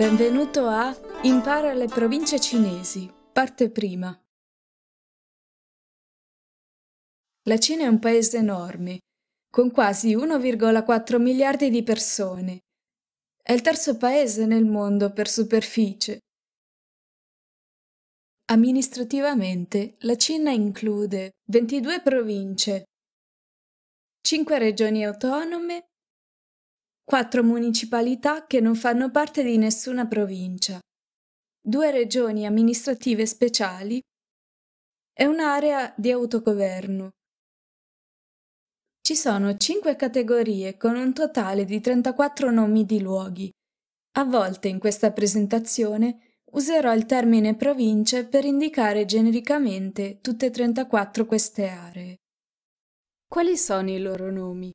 Benvenuto a Impara le province cinesi, parte prima. La Cina è un paese enorme, con quasi 1,4 miliardi di persone. È il terzo paese nel mondo per superficie. Amministrativamente la Cina include 22 province, 5 regioni autonome quattro municipalità che non fanno parte di nessuna provincia, due regioni amministrative speciali e un'area di autogoverno. Ci sono cinque categorie con un totale di 34 nomi di luoghi. A volte in questa presentazione userò il termine province per indicare genericamente tutte e 34 queste aree. Quali sono i loro nomi?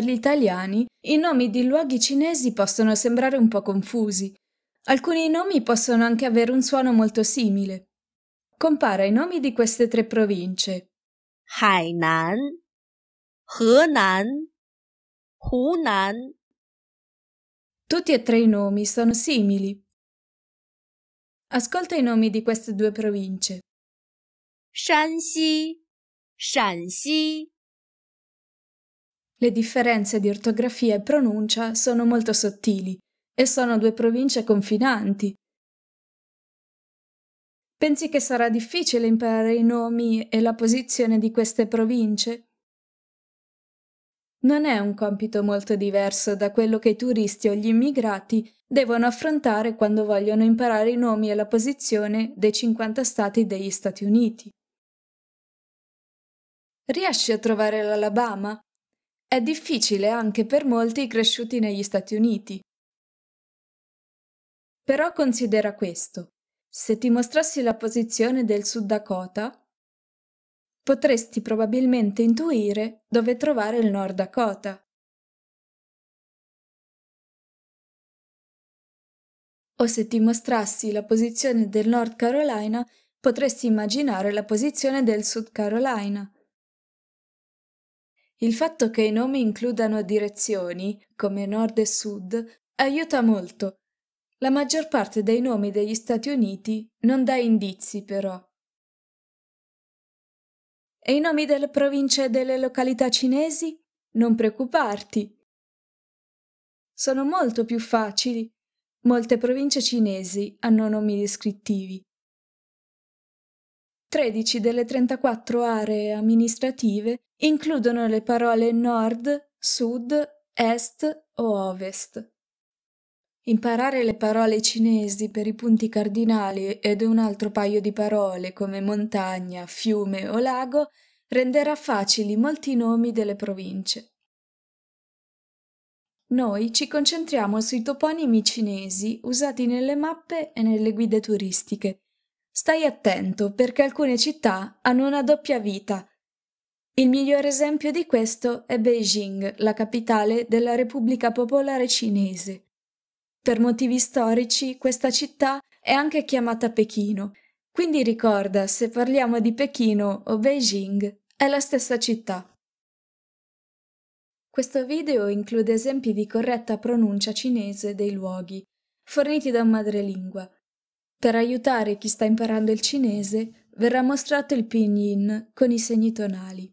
per gli italiani, i nomi di luoghi cinesi possono sembrare un po' confusi. Alcuni nomi possono anche avere un suono molto simile. Compara i nomi di queste tre province. Hainan, Henan, Hunan. Tutti e tre i nomi sono simili. Ascolta i nomi di queste due province. Shanxi, Shanxi. Le differenze di ortografia e pronuncia sono molto sottili e sono due province confinanti. Pensi che sarà difficile imparare i nomi e la posizione di queste province? Non è un compito molto diverso da quello che i turisti o gli immigrati devono affrontare quando vogliono imparare i nomi e la posizione dei 50 stati degli Stati Uniti. Riesci a trovare l'Alabama? È difficile anche per molti cresciuti negli Stati Uniti. Però considera questo. Se ti mostrassi la posizione del Sud Dakota, potresti probabilmente intuire dove trovare il Nord Dakota. O se ti mostrassi la posizione del North Carolina, potresti immaginare la posizione del South Carolina. Il fatto che i nomi includano direzioni, come nord e sud, aiuta molto. La maggior parte dei nomi degli Stati Uniti non dà indizi, però. E i nomi delle province e delle località cinesi? Non preoccuparti. Sono molto più facili. Molte province cinesi hanno nomi descrittivi. 13 delle 34 aree amministrative includono le parole nord, sud, est o ovest. Imparare le parole cinesi per i punti cardinali ed un altro paio di parole come montagna, fiume o lago renderà facili molti nomi delle province. Noi ci concentriamo sui toponimi cinesi usati nelle mappe e nelle guide turistiche Stai attento perché alcune città hanno una doppia vita. Il miglior esempio di questo è Beijing, la capitale della Repubblica Popolare Cinese. Per motivi storici questa città è anche chiamata Pechino, quindi ricorda se parliamo di Pechino o Beijing è la stessa città. Questo video include esempi di corretta pronuncia cinese dei luoghi, forniti da un madrelingua. Per aiutare chi sta imparando il cinese verrà mostrato il pinyin con i segni tonali.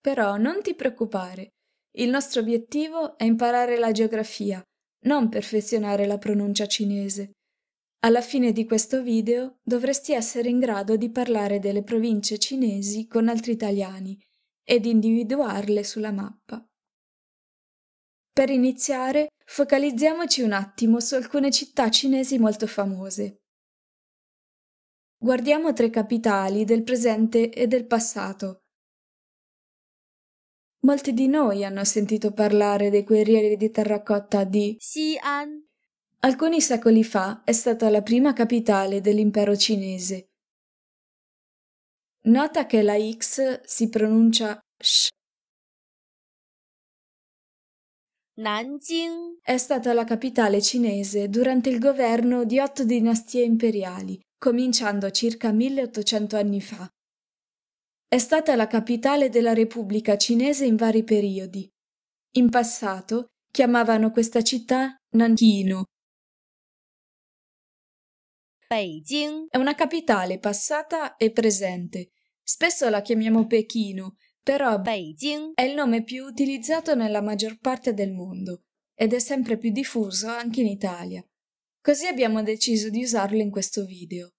Però non ti preoccupare, il nostro obiettivo è imparare la geografia, non perfezionare la pronuncia cinese. Alla fine di questo video dovresti essere in grado di parlare delle province cinesi con altri italiani ed individuarle sulla mappa. Per iniziare Focalizziamoci un attimo su alcune città cinesi molto famose. Guardiamo tre capitali del presente e del passato. Molti di noi hanno sentito parlare dei guerrieri di terracotta di Xi'an. Alcuni secoli fa è stata la prima capitale dell'impero cinese. Nota che la X si pronuncia sh Nanjing è stata la capitale cinese durante il governo di otto dinastie imperiali, cominciando circa 1800 anni fa. È stata la capitale della Repubblica cinese in vari periodi. In passato chiamavano questa città Nanchino. Beijing è una capitale passata e presente. Spesso la chiamiamo Pechino, però Beijing è il nome più utilizzato nella maggior parte del mondo ed è sempre più diffuso anche in Italia. Così abbiamo deciso di usarlo in questo video.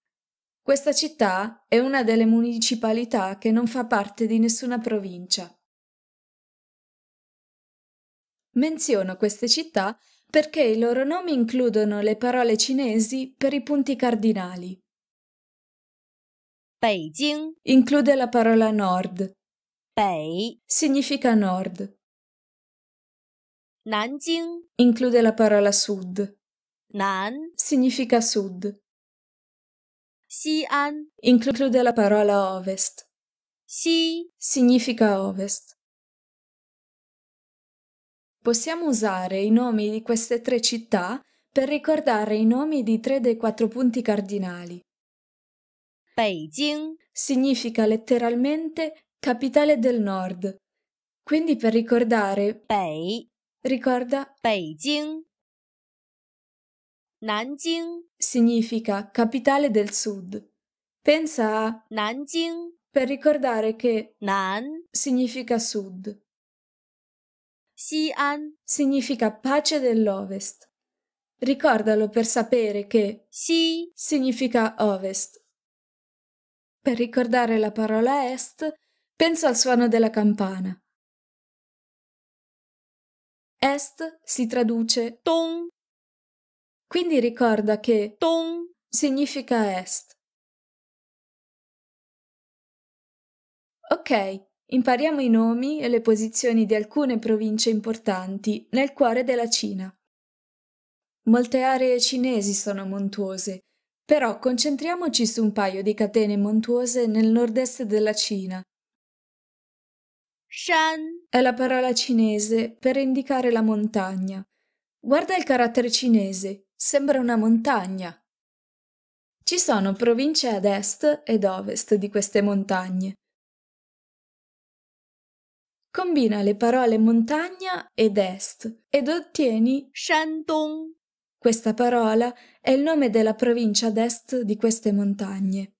Questa città è una delle municipalità che non fa parte di nessuna provincia. Menziono queste città perché i loro nomi includono le parole cinesi per i punti cardinali. Beijing include la parola nord, Bei significa nord. Nanjing include la parola sud. Nan significa sud. Xi'an include la parola ovest. Xi significa ovest. Possiamo usare i nomi di queste tre città per ricordare i nomi di tre dei quattro punti cardinali. Beijing significa letteralmente capitale del nord. Quindi per ricordare 北 ricorda Beijing. Nanjing significa capitale del sud. Pensa a Nanjing per ricordare che Nan significa sud. Xi'an significa pace dell'ovest. Ricordalo per sapere che Xi significa ovest. Per ricordare la parola est Penso al suono della campana. Est si traduce ton. Quindi ricorda che ton significa est. Ok, impariamo i nomi e le posizioni di alcune province importanti nel cuore della Cina. Molte aree cinesi sono montuose, però concentriamoci su un paio di catene montuose nel nord-est della Cina, Shan è la parola cinese per indicare la montagna. Guarda il carattere cinese, sembra una montagna. Ci sono province ad est ed ovest di queste montagne. Combina le parole montagna ed est ed ottieni Shandong. Questa parola è il nome della provincia ad est di queste montagne.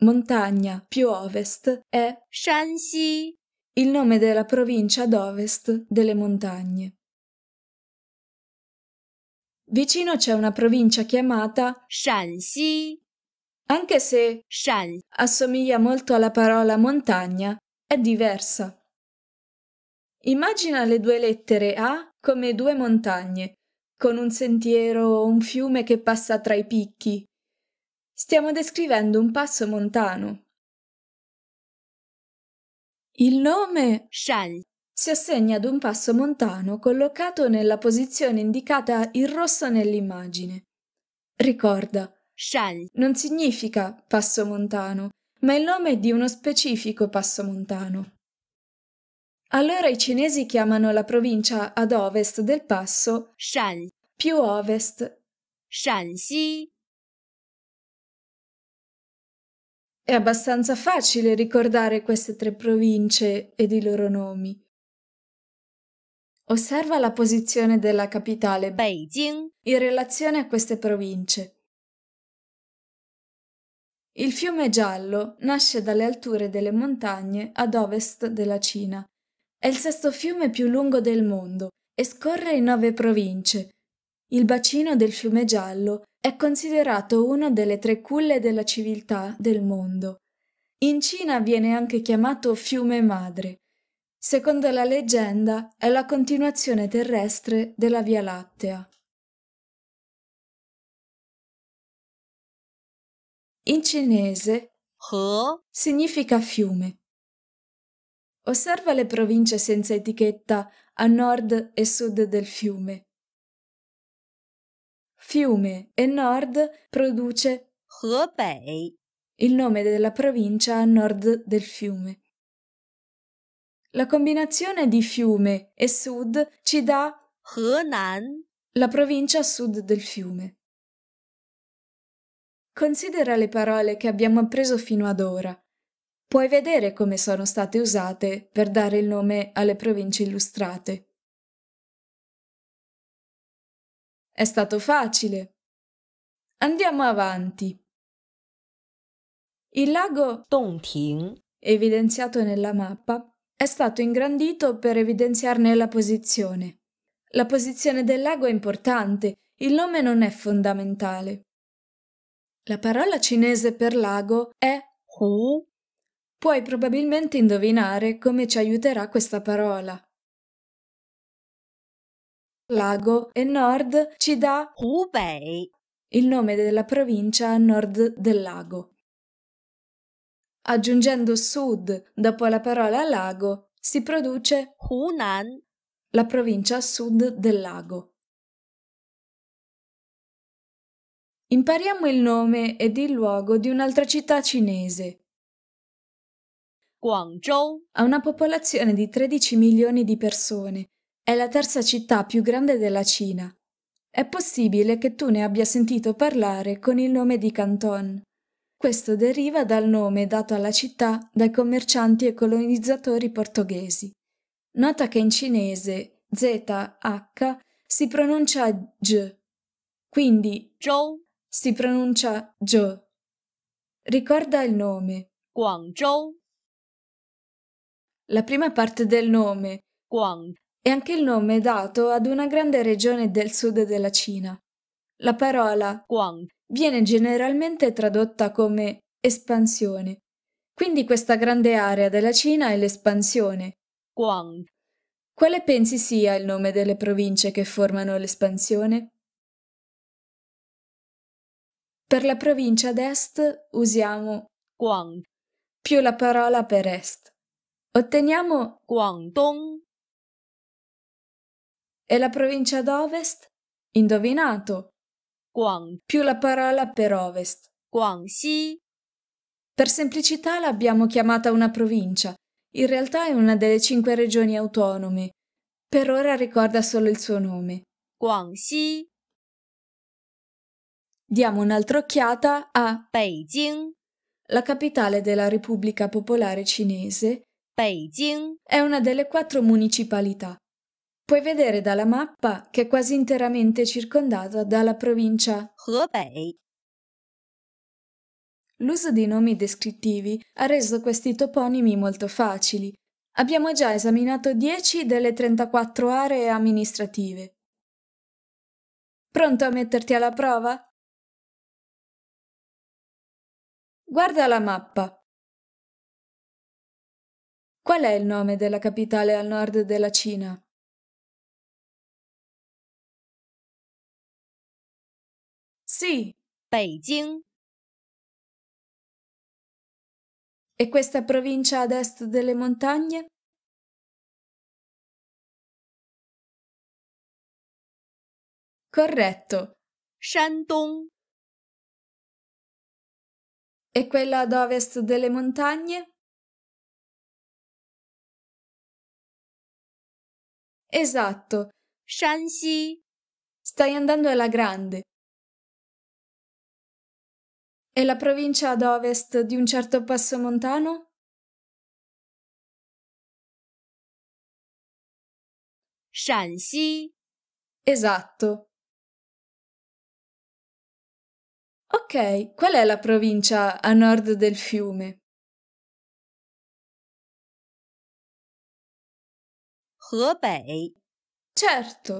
Montagna più ovest è Shanxi, il nome della provincia ad ovest delle montagne. Vicino c'è una provincia chiamata Shanxi. Anche se Shan assomiglia molto alla parola montagna, è diversa. Immagina le due lettere A come due montagne, con un sentiero o un fiume che passa tra i picchi, Stiamo descrivendo un passo montano. Il nome Shal si assegna ad un passo montano collocato nella posizione indicata in rosso nell'immagine. Ricorda, Shal non significa passo montano, ma il nome di uno specifico passo montano. Allora i cinesi chiamano la provincia ad ovest del passo Shal, più ovest Shanxi, È abbastanza facile ricordare queste tre province ed i loro nomi. Osserva la posizione della capitale Beijing in relazione a queste province. Il fiume Giallo nasce dalle alture delle montagne ad ovest della Cina. È il sesto fiume più lungo del mondo e scorre in nove province, il bacino del fiume Giallo è considerato una delle tre culle della civiltà del mondo. In Cina viene anche chiamato fiume madre. Secondo la leggenda è la continuazione terrestre della Via Lattea. In cinese He significa fiume. Osserva le province senza etichetta a nord e sud del fiume. Fiume e nord produce Hebei, il nome della provincia a nord del fiume. La combinazione di fiume e sud ci dà Henan, la provincia a sud del fiume. Considera le parole che abbiamo appreso fino ad ora. Puoi vedere come sono state usate per dare il nome alle province illustrate. È stato facile. Andiamo avanti. Il lago Dongping, evidenziato nella mappa, è stato ingrandito per evidenziarne la posizione. La posizione del lago è importante, il nome non è fondamentale. La parola cinese per lago è Hu. Puoi probabilmente indovinare come ci aiuterà questa parola lago e nord ci dà Hubei, il nome della provincia a nord del lago. Aggiungendo sud dopo la parola lago si produce Hunan, la provincia a sud del lago. Impariamo il nome ed il luogo di un'altra città cinese. Guangzhou ha una popolazione di 13 milioni di persone è la terza città più grande della Cina. È possibile che tu ne abbia sentito parlare con il nome di Canton. Questo deriva dal nome dato alla città dai commercianti e colonizzatori portoghesi. Nota che in cinese ZH si pronuncia G, quindi Zhou si pronuncia Zhou. Ricorda il nome Guangzhou. La prima parte del nome Guang è anche il nome dato ad una grande regione del sud della Cina. La parola Guang viene generalmente tradotta come espansione. Quindi questa grande area della Cina è l'espansione. Guang. Quale pensi sia il nome delle province che formano l'espansione? Per la provincia d'est usiamo Guang più la parola per est. Otteniamo Guangdong e la provincia d'ovest? Indovinato. Guang. Più la parola per ovest. Guangxi. Per semplicità l'abbiamo chiamata una provincia. In realtà è una delle cinque regioni autonome. Per ora ricorda solo il suo nome. Guangxi. Diamo un'altra occhiata a Beijing. La capitale della Repubblica Popolare Cinese, Beijing è una delle quattro municipalità Puoi vedere dalla mappa che è quasi interamente circondata dalla provincia Hebei. L'uso di nomi descrittivi ha reso questi toponimi molto facili. Abbiamo già esaminato 10 delle 34 aree amministrative. Pronto a metterti alla prova? Guarda la mappa. Qual è il nome della capitale al nord della Cina? Sì. Beijing. E questa provincia ad est delle montagne? Corretto. Shandong. E quella ad ovest delle montagne? Esatto. Shanxi. Stai andando alla grande. E la provincia ad ovest di un certo passo montano? Shanxi. Esatto. Ok, qual è la provincia a nord del fiume? Hebei. Certo.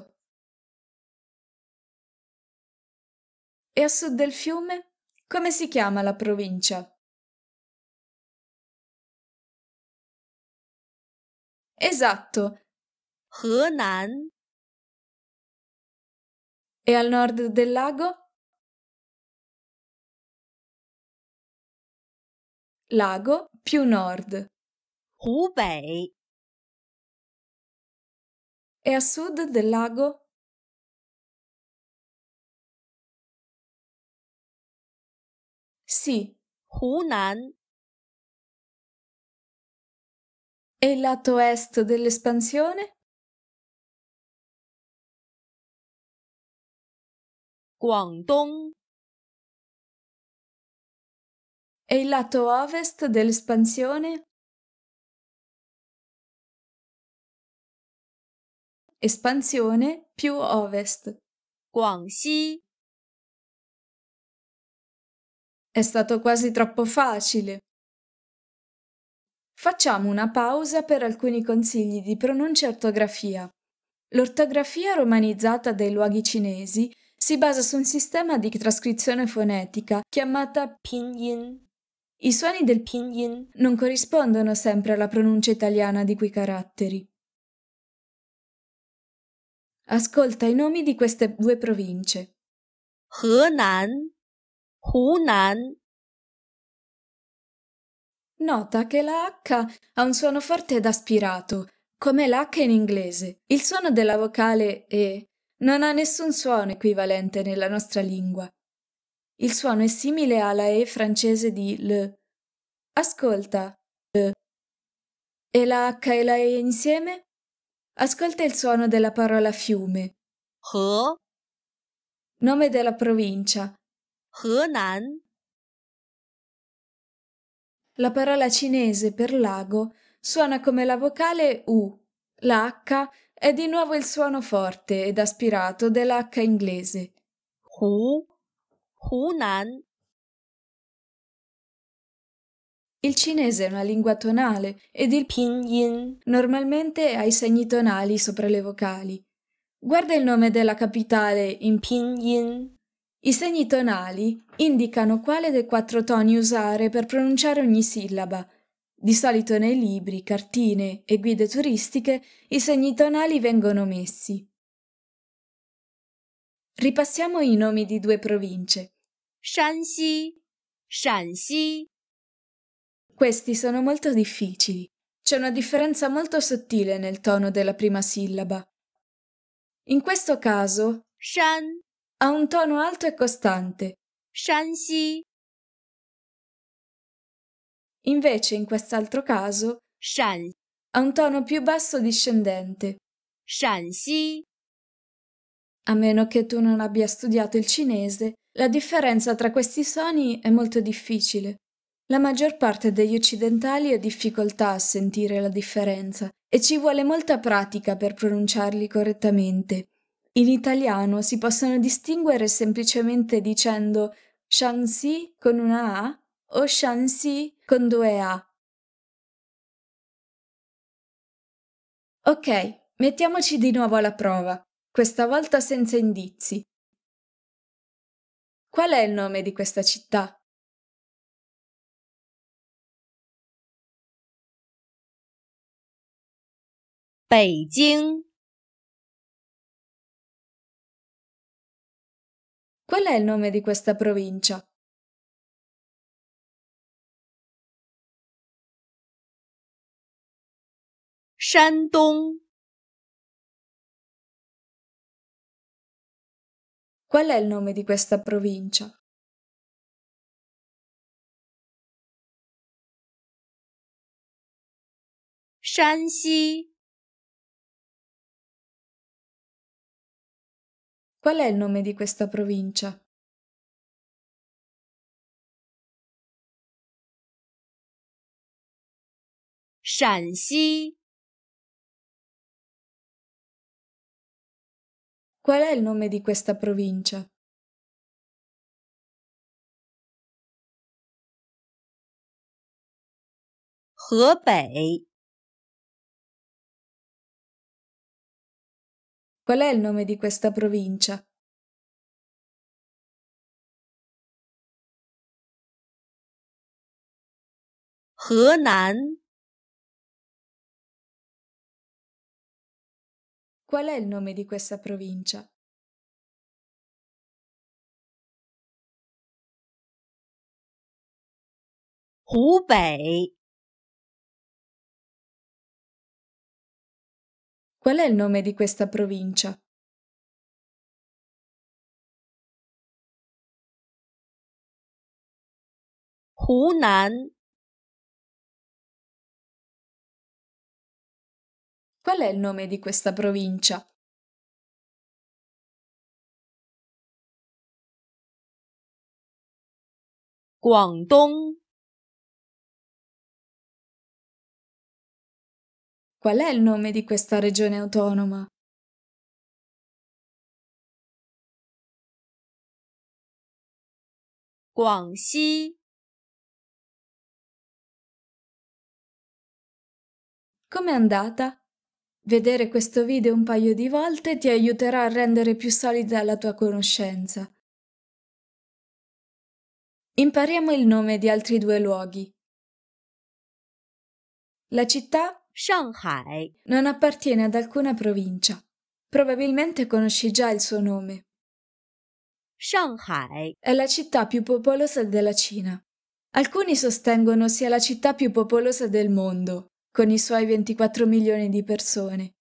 E a sud del fiume? Come si chiama la provincia? Esatto. Henan. E al nord del lago? Lago più nord. Hubei. E a sud del lago? Sì, Hunan E il lato est dell'espansione? Guangdong. E il lato ovest dell'espansione? Espansione più ovest. Guangxi. È stato quasi troppo facile. Facciamo una pausa per alcuni consigli di pronuncia e ortografia. L'ortografia romanizzata dei luoghi cinesi si basa su un sistema di trascrizione fonetica chiamata pinyin. I suoni del pinyin non corrispondono sempre alla pronuncia italiana di quei caratteri. Ascolta i nomi di queste due province. Henan 湖南 Nota che la H ha un suono forte ed aspirato, come l'H in inglese. Il suono della vocale E non ha nessun suono equivalente nella nostra lingua. Il suono è simile alla E francese di L. Ascolta. L. E la H e la E insieme? Ascolta il suono della parola fiume. H. Nome della provincia. La parola cinese per lago suona come la vocale U. La H è di nuovo il suono forte ed aspirato dell'H inglese. Hu, Hunan. Il cinese è una lingua tonale ed il pinyin normalmente ha i segni tonali sopra le vocali. Guarda il nome della capitale in pinyin. I segni tonali indicano quale dei quattro toni usare per pronunciare ogni sillaba. Di solito nei libri, cartine e guide turistiche i segni tonali vengono messi. Ripassiamo i nomi di due province. Shanxi, Shanxi. Questi sono molto difficili. C'è una differenza molto sottile nel tono della prima sillaba. In questo caso, Shan ha un tono alto e costante. Shanxi. Invece in quest'altro caso Shan ha un tono più basso discendente. Shanxi. A meno che tu non abbia studiato il cinese, la differenza tra questi suoni è molto difficile. La maggior parte degli occidentali ha difficoltà a sentire la differenza e ci vuole molta pratica per pronunciarli correttamente. In italiano si possono distinguere semplicemente dicendo Shanxi con una A o Shanxi con due A. Ok, mettiamoci di nuovo alla prova, questa volta senza indizi. Qual è il nome di questa città? Beijing Qual è il nome di questa provincia? Shandong. Qual è il nome di questa provincia? Shanxi. Qual è il nome di questa provincia? Shanxi. Qual è il nome di questa provincia? Hebei. Qual è il nome di questa provincia? Henan. Qual è il nome di questa provincia? Hubei. Qual è il nome di questa provincia? Hunan. Qual è il nome di questa provincia? Guangdong. Qual è il nome di questa regione autonoma? Guangxi. Com'è andata? Vedere questo video un paio di volte ti aiuterà a rendere più solida la tua conoscenza. Impariamo il nome di altri due luoghi. La città Shanghai. Non appartiene ad alcuna provincia. Probabilmente conosci già il suo nome. Shanghai è la città più popolosa della Cina. Alcuni sostengono sia la città più popolosa del mondo, con i suoi 24 milioni di persone.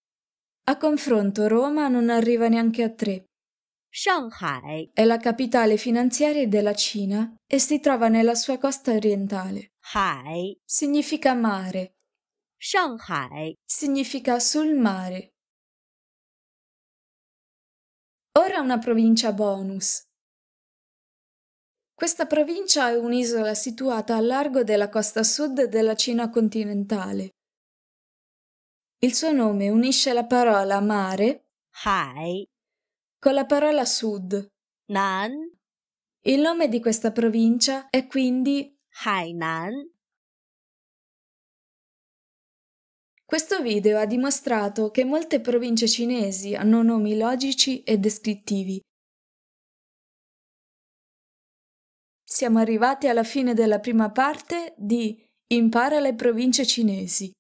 A confronto Roma non arriva neanche a 3. Shanghai è la capitale finanziaria della Cina e si trova nella sua costa orientale. Hai significa mare Shanghai significa sul mare. Ora una provincia bonus. Questa provincia è un'isola situata a largo della costa sud della Cina continentale. Il suo nome unisce la parola mare hai con la parola sud nan. Il nome di questa provincia è quindi Hainan Questo video ha dimostrato che molte province cinesi hanno nomi logici e descrittivi. Siamo arrivati alla fine della prima parte di Impara le province cinesi.